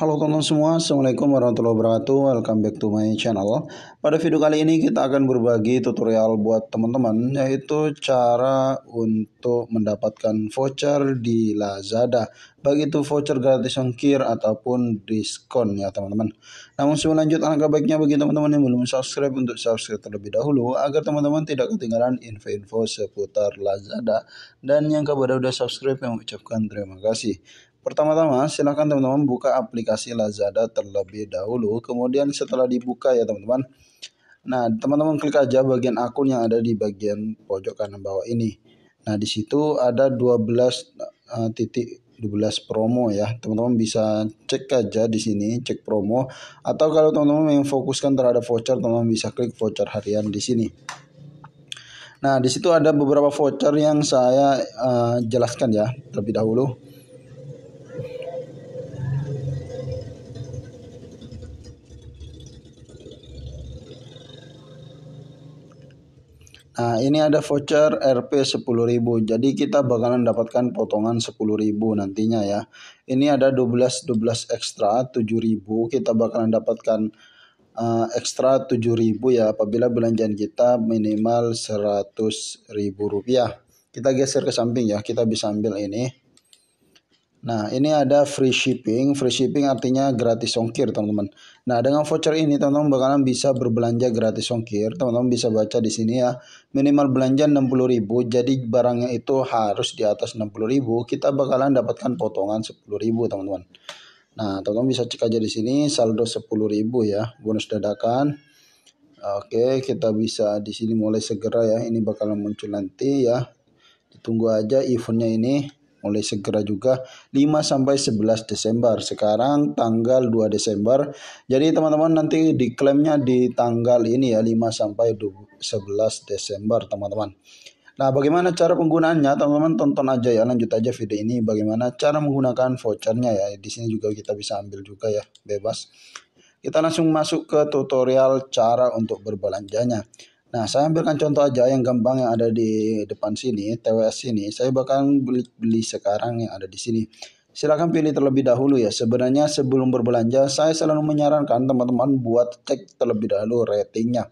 Halo teman-teman semua, Assalamualaikum warahmatullahi wabarakatuh Welcome back to my channel Pada video kali ini kita akan berbagi tutorial buat teman-teman Yaitu cara untuk mendapatkan voucher di Lazada Baik itu voucher gratis ongkir ataupun diskon ya teman-teman Namun sebelum lanjut alangkah baiknya bagi teman-teman yang belum subscribe Untuk subscribe terlebih dahulu Agar teman-teman tidak ketinggalan info-info seputar Lazada Dan yang kepada udah subscribe yang mengucapkan terima kasih Pertama-tama silahkan teman-teman buka aplikasi Lazada terlebih dahulu. Kemudian setelah dibuka ya teman-teman. Nah teman-teman klik aja bagian akun yang ada di bagian pojok kanan bawah ini. Nah di situ ada 12 uh, eh, titik 12 promo ya. Teman-teman bisa cek aja di sini, cek promo atau kalau teman-teman yang fokuskan terhadap voucher, teman-teman bisa klik voucher harian di sini. Nah, di situ ada beberapa voucher yang saya uh, jelaskan ya terlebih dahulu. Nah, ini ada voucher RP 10.000. Jadi kita bakalan dapatkan potongan 10.000 nantinya ya. Ini ada 12 12 ekstra 7.000. Kita bakalan dapatkan uh, ekstra 7.000 ya apabila belanjaan kita minimal 100.000 rupiah. Kita geser ke samping ya. Kita bisa ambil ini. Nah, ini ada free shipping. Free shipping artinya gratis ongkir, teman-teman. Nah, dengan voucher ini teman-teman bakalan bisa berbelanja gratis ongkir. Teman-teman bisa baca di sini ya. Minimal belanja 60.000, jadi barangnya itu harus di atas 60.000. Kita bakalan dapatkan potongan 10.000, teman-teman. Nah, teman-teman bisa cek aja di sini saldo 10.000 ya, bonus dadakan. Oke, kita bisa di sini mulai segera ya. Ini bakalan muncul nanti ya. Ditunggu aja eventnya ini mulai segera juga 5 sampai 11 Desember. Sekarang tanggal 2 Desember. Jadi teman-teman nanti diklaimnya di tanggal ini ya 5 sampai 11 Desember teman-teman. Nah, bagaimana cara penggunaannya? Teman-teman tonton aja ya, lanjut aja video ini bagaimana cara menggunakan vouchernya ya. Di sini juga kita bisa ambil juga ya, bebas. Kita langsung masuk ke tutorial cara untuk berbelanjanya. Nah, saya ambilkan contoh aja yang gampang yang ada di depan sini, TWS ini Saya bahkan beli, beli sekarang yang ada di sini. Silahkan pilih terlebih dahulu ya. Sebenarnya sebelum berbelanja, saya selalu menyarankan teman-teman buat cek terlebih dahulu ratingnya.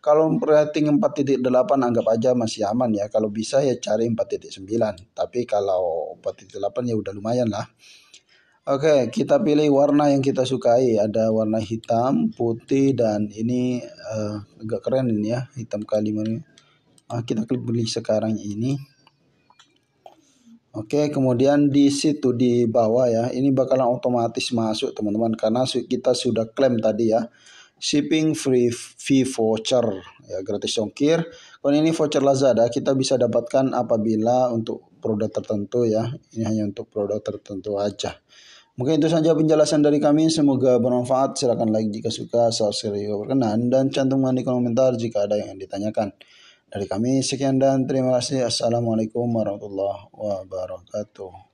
Kalau rating 4.8 anggap aja masih aman ya. Kalau bisa ya cari 4.9. Tapi kalau 4.8 ya udah lumayan lah. Oke, kita pilih warna yang kita sukai. Ada warna hitam, putih, dan ini uh, agak keren ini ya, hitam ini. Nah, kita klik beli sekarang ini. Oke, kemudian di situ di bawah ya, ini bakalan otomatis masuk teman-teman karena kita sudah klaim tadi ya. Shipping free fee voucher ya gratis ongkir. Kalau ini voucher Lazada kita bisa dapatkan apabila untuk produk tertentu ya. Ini hanya untuk produk tertentu aja. Mungkin itu saja penjelasan dari kami. Semoga bermanfaat. Silakan like jika suka, subscribe jika berkenan, dan cantumkan di komentar jika ada yang ditanyakan. Dari kami, sekian dan terima kasih. Assalamualaikum warahmatullahi wabarakatuh.